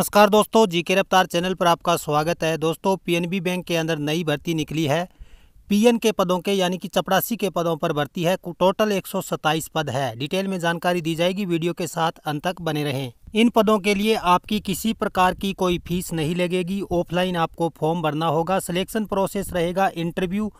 नमस्कार दोस्तों जी के रफ्तार चैनल पर आपका स्वागत है दोस्तों पीएनबी बैंक के अंदर नई भर्ती निकली है पीएन के पदों के यानी कि चपरासी के पदों पर भर्ती है टोटल एक पद है डिटेल में जानकारी दी जाएगी वीडियो के साथ अंत तक बने रहें इन पदों के लिए आपकी किसी प्रकार की कोई फीस नहीं लगेगी ऑफलाइन आपको फॉर्म भरना होगा सिलेक्शन प्रोसेस रहेगा इंटरव्यू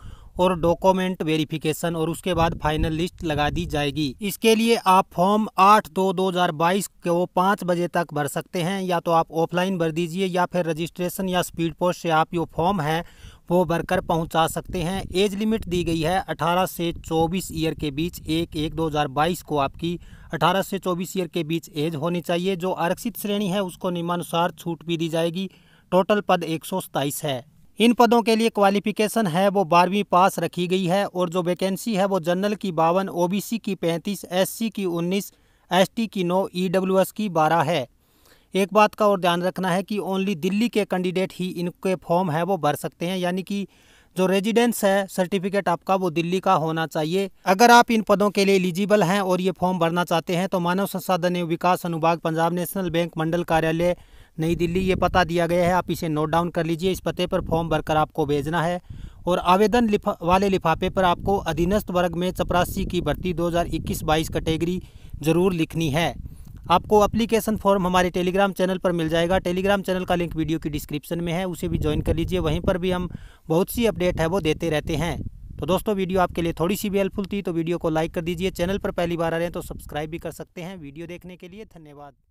और डॉक्यूमेंट वेरिफिकेशन और उसके बाद फाइनल लिस्ट लगा दी जाएगी इसके लिए आप फॉर्म आठ दो दो हजार बाईस को पाँच बजे तक भर सकते हैं या तो आप ऑफलाइन भर दीजिए या फिर रजिस्ट्रेशन या स्पीड पोस्ट से आप जो फॉर्म है वो भरकर पहुंचा सकते हैं एज लिमिट दी गई है 18 से 24 ईयर के बीच एक एक 2022 को आपकी 18 से 24 ईयर के बीच एज होनी चाहिए जो आरक्षित श्रेणी है उसको नियमानुसार छूट भी दी जाएगी टोटल पद एक है इन पदों के लिए क्वालिफिकेशन है वो बारहवीं पास रखी गई है और जो वैकेंसी है वो जनरल की बावन ओबीसी की पैंतीस एससी की उन्नीस एसटी की नौ ईडब्ल्यूएस की बारह है एक बात का और ध्यान रखना है कि ओनली दिल्ली के कैंडिडेट ही इनके फॉर्म है वो भर सकते हैं यानी कि जो रेजिडेंस है सर्टिफिकेट आपका वो दिल्ली का होना चाहिए अगर आप इन पदों के लिए एलिजिबल हैं और ये फॉर्म भरना चाहते हैं तो मानव संसाधन एवं विकास अनुभाग पंजाब नेशनल बैंक मंडल कार्यालय नई दिल्ली ये पता दिया गया है आप इसे नोट डाउन कर लीजिए इस पते पर फॉर्म भरकर आपको भेजना है और आवेदन लिफा, वाले लिफाफे पर आपको अधीनस्थ वर्ग में चपरासी की भर्ती 2021-22 कैटेगरी ज़रूर लिखनी है आपको अप्लीकेशन फॉर्म हमारे टेलीग्राम चैनल पर मिल जाएगा टेलीग्राम चैनल का लिंक वीडियो की डिस्क्रिप्शन में है उसे भी ज्वाइन कर लीजिए वहीं पर भी हम बहुत सी अपडेट है वो देते रहते हैं तो दोस्तों वीडियो आपके लिए थोड़ी सी भी हेल्पफुल थी तो वीडियो को लाइक कर दीजिए चैनल पर पहली बार आ रहे हैं तो सब्सक्राइब भी कर सकते हैं वीडियो देखने के लिए धन्यवाद